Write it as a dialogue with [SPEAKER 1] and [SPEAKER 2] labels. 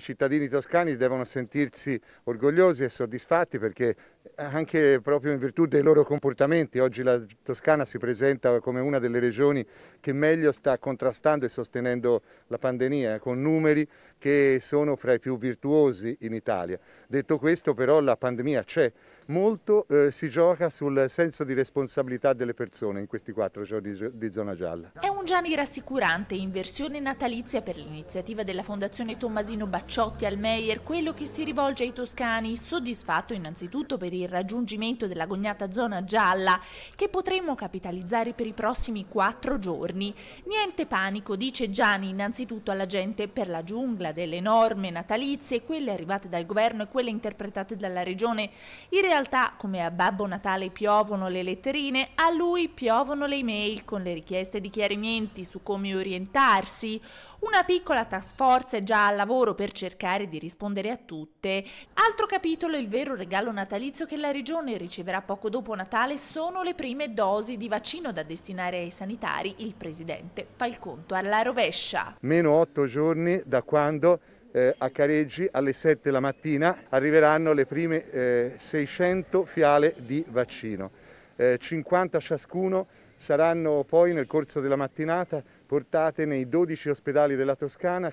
[SPEAKER 1] i cittadini toscani devono sentirsi orgogliosi e soddisfatti perché anche proprio in virtù dei loro comportamenti. Oggi la Toscana si presenta come una delle regioni che meglio sta contrastando e sostenendo la pandemia, con numeri che sono fra i più virtuosi in Italia. Detto questo però la pandemia c'è, molto eh, si gioca sul senso di responsabilità delle persone in questi quattro giorni di zona gialla.
[SPEAKER 2] È un Gianni rassicurante in versione natalizia per l'iniziativa della Fondazione Tommasino Bacciotti al Meier, quello che si rivolge ai toscani, soddisfatto innanzitutto per per il raggiungimento della cognata zona gialla che potremmo capitalizzare per i prossimi quattro giorni. Niente panico, dice Gianni innanzitutto alla gente per la giungla delle norme natalizie, quelle arrivate dal governo e quelle interpretate dalla regione. In realtà, come a Babbo Natale piovono le letterine, a lui piovono le email con le richieste di chiarimenti su come orientarsi. Una piccola task force è già al lavoro per cercare di rispondere a tutte. Altro capitolo, il vero regalo natalizio L'indennizzo che la Regione riceverà poco dopo Natale sono le prime dosi di vaccino da destinare ai sanitari. Il Presidente fa il conto alla rovescia.
[SPEAKER 1] Meno otto giorni da quando eh, a Careggi alle 7 la mattina arriveranno le prime eh, 600 fiale di vaccino. Eh, 50 ciascuno saranno poi nel corso della mattinata portate nei 12 ospedali della Toscana.